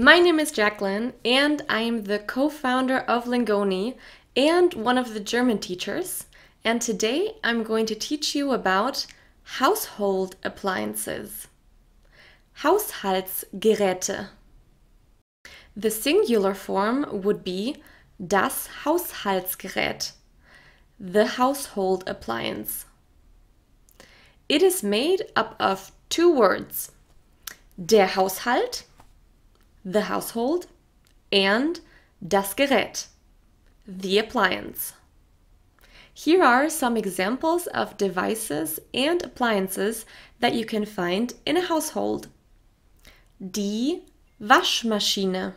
My name is Jacqueline, and I am the co founder of Lingoni and one of the German teachers. And today I'm going to teach you about household appliances. Haushaltsgeräte. The singular form would be das Haushaltsgerät, the household appliance. It is made up of two words, der Haushalt the household, and das Gerät, the appliance. Here are some examples of devices and appliances that you can find in a household. Die Waschmaschine,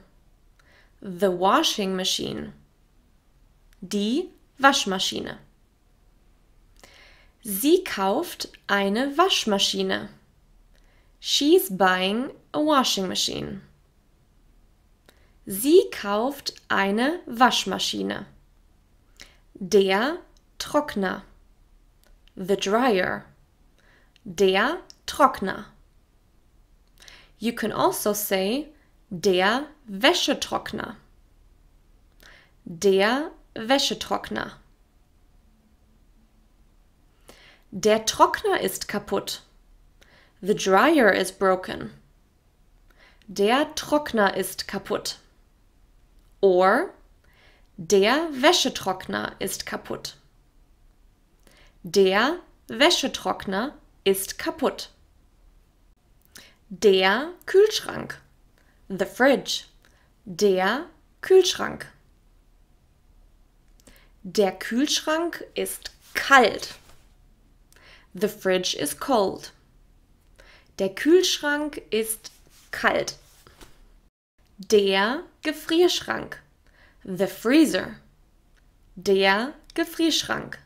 the washing machine. Die Waschmaschine. Sie kauft eine Waschmaschine. She's buying a washing machine. Sie kauft eine Waschmaschine. Der Trockner. The dryer. Der Trockner. You can also say der Wäschetrockner. Der Wäschetrockner. Der Trockner ist kaputt. The dryer is broken. Der Trockner ist kaputt. Or der Wäschetrockner ist kaputt. Der Wäschetrockner ist kaputt. Der Kühlschrank. The fridge. Der Kühlschrank. Der Kühlschrank ist kalt. The fridge is cold. Der Kühlschrank ist kalt. Der Gefrierschrank. The freezer. Der Gefrierschrank.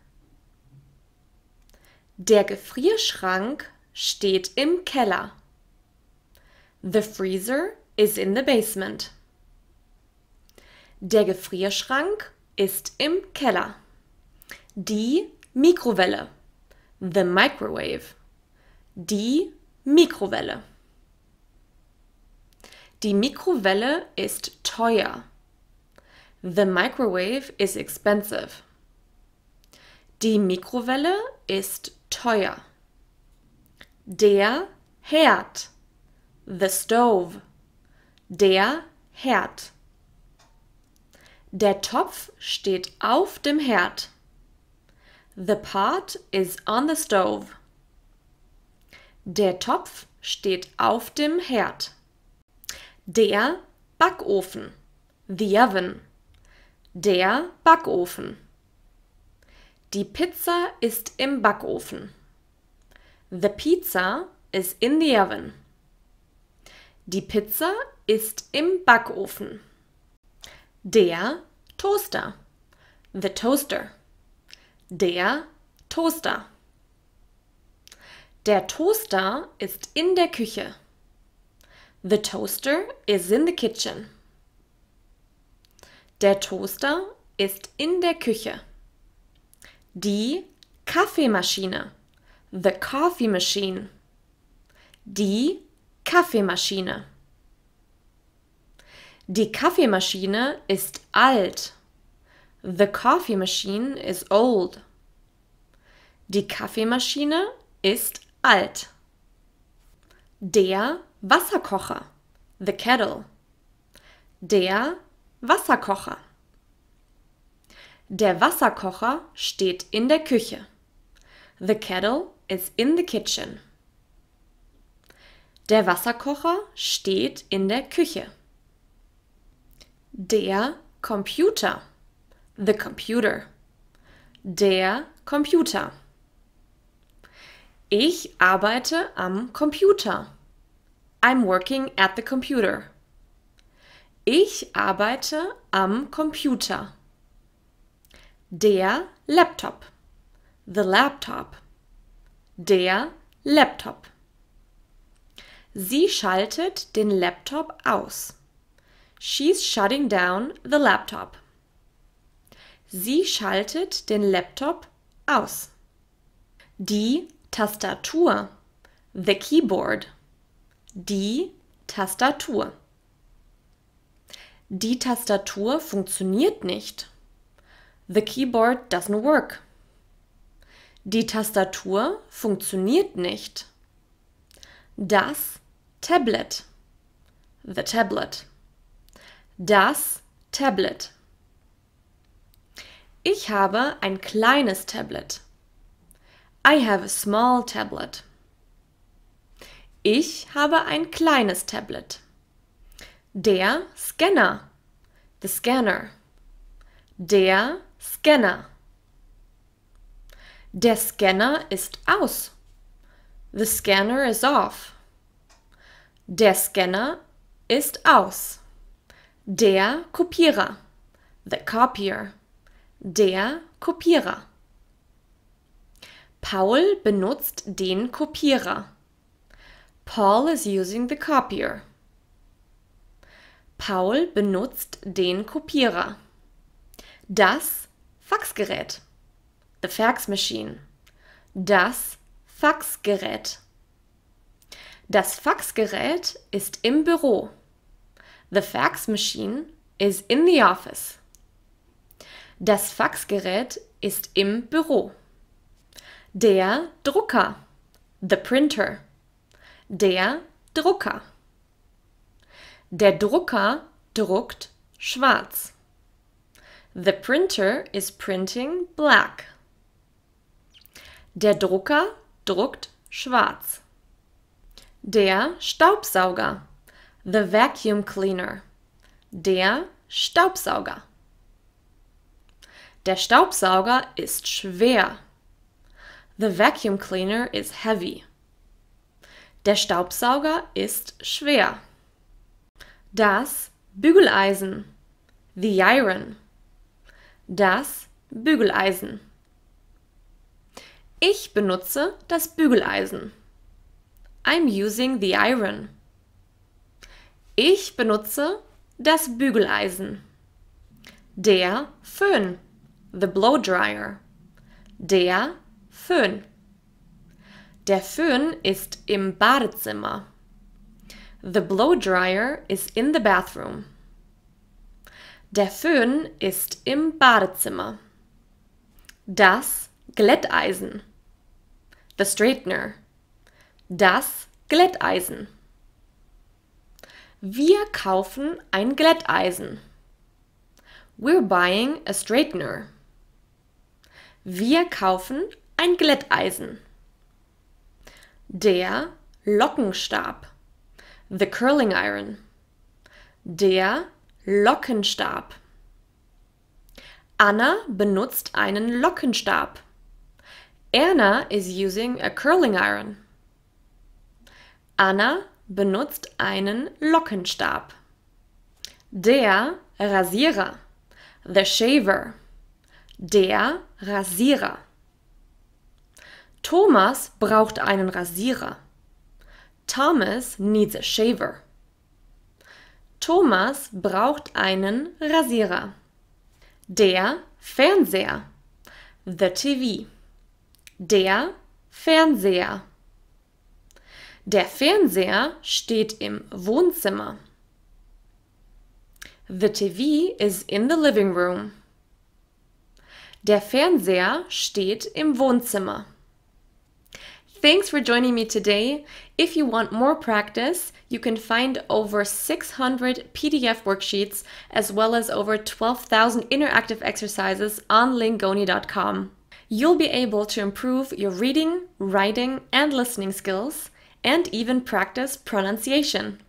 Der Gefrierschrank steht im Keller. The freezer is in the basement. Der Gefrierschrank ist im Keller. Die Mikrowelle. The microwave. Die Mikrowelle. Die Mikrowelle ist teuer. The microwave is expensive. Die Mikrowelle ist teuer. Der Herd. The stove. Der Herd. Der Topf steht auf dem Herd. The pot is on the stove. Der Topf steht auf dem Herd. Der Backofen. The oven. Der Backofen. Die Pizza ist im Backofen. The pizza is in the oven. Die Pizza ist im Backofen. Der Toaster. The toaster. Der Toaster. Der Toaster ist in der Küche. The toaster is in the kitchen. Der Toaster ist in der Küche. Die Kaffeemaschine. The coffee machine. Die Kaffeemaschine. Die Kaffeemaschine ist alt. The coffee machine is old. Die Kaffeemaschine ist alt. Der Wasserkocher. The kettle. Der Wasserkocher. Der Wasserkocher steht in der Küche. The kettle is in the kitchen. Der Wasserkocher steht in der Küche. Der Computer. The computer. Der Computer. Ich arbeite am Computer. I'm working at the computer. Ich arbeite am Computer. Der Laptop. The laptop. Der Laptop. Sie schaltet den Laptop aus. She's shutting down the laptop. Sie schaltet den Laptop aus. Die Tastatur. The keyboard die Tastatur. Die Tastatur funktioniert nicht. The keyboard doesn't work. Die Tastatur funktioniert nicht. Das Tablet. The tablet. Das Tablet. Ich habe ein kleines Tablet. I have a small tablet. Ich habe ein kleines Tablet. Der Scanner. The Scanner. Der Scanner. Der Scanner ist aus. The scanner is off. Der Scanner ist aus. Der Kopierer. The copier. Der Kopierer. Paul benutzt den Kopierer. Paul is using the copier. Paul benutzt den Kopierer. Das Faxgerät. The fax machine. Das Faxgerät. Das Faxgerät ist im Büro. The fax machine is in the office. Das Faxgerät ist im Büro. Der Drucker. The printer. Der Drucker. Der Drucker druckt schwarz. The printer is printing black. Der Drucker druckt schwarz. Der Staubsauger. The vacuum cleaner. Der Staubsauger. Der Staubsauger ist schwer. The vacuum cleaner is heavy. Der Staubsauger ist schwer. Das Bügeleisen. The Iron. Das Bügeleisen. Ich benutze das Bügeleisen. I'm using the iron. Ich benutze das Bügeleisen. Der Föhn. The blow dryer. Der Föhn. Der Föhn ist im Badezimmer. The blow dryer is in the bathroom. Der Föhn ist im Badezimmer. Das Glätteisen. The straightener. Das Glätteisen. Wir kaufen ein Glätteisen. We're buying a straightener. Wir kaufen ein Glätteisen der Lockenstab, the curling iron, der Lockenstab. Anna benutzt einen Lockenstab. Erna is using a curling iron. Anna benutzt einen Lockenstab. Der Rasierer. The shaver. Der Rasierer. Thomas braucht einen Rasierer. Thomas needs a shaver. Thomas braucht einen Rasierer. Der Fernseher. The TV. Der Fernseher. Der Fernseher steht im Wohnzimmer. The TV is in the living room. Der Fernseher steht im Wohnzimmer. Thanks for joining me today. If you want more practice, you can find over 600 PDF worksheets as well as over 12,000 interactive exercises on lingoni.com. You'll be able to improve your reading, writing, and listening skills and even practice pronunciation.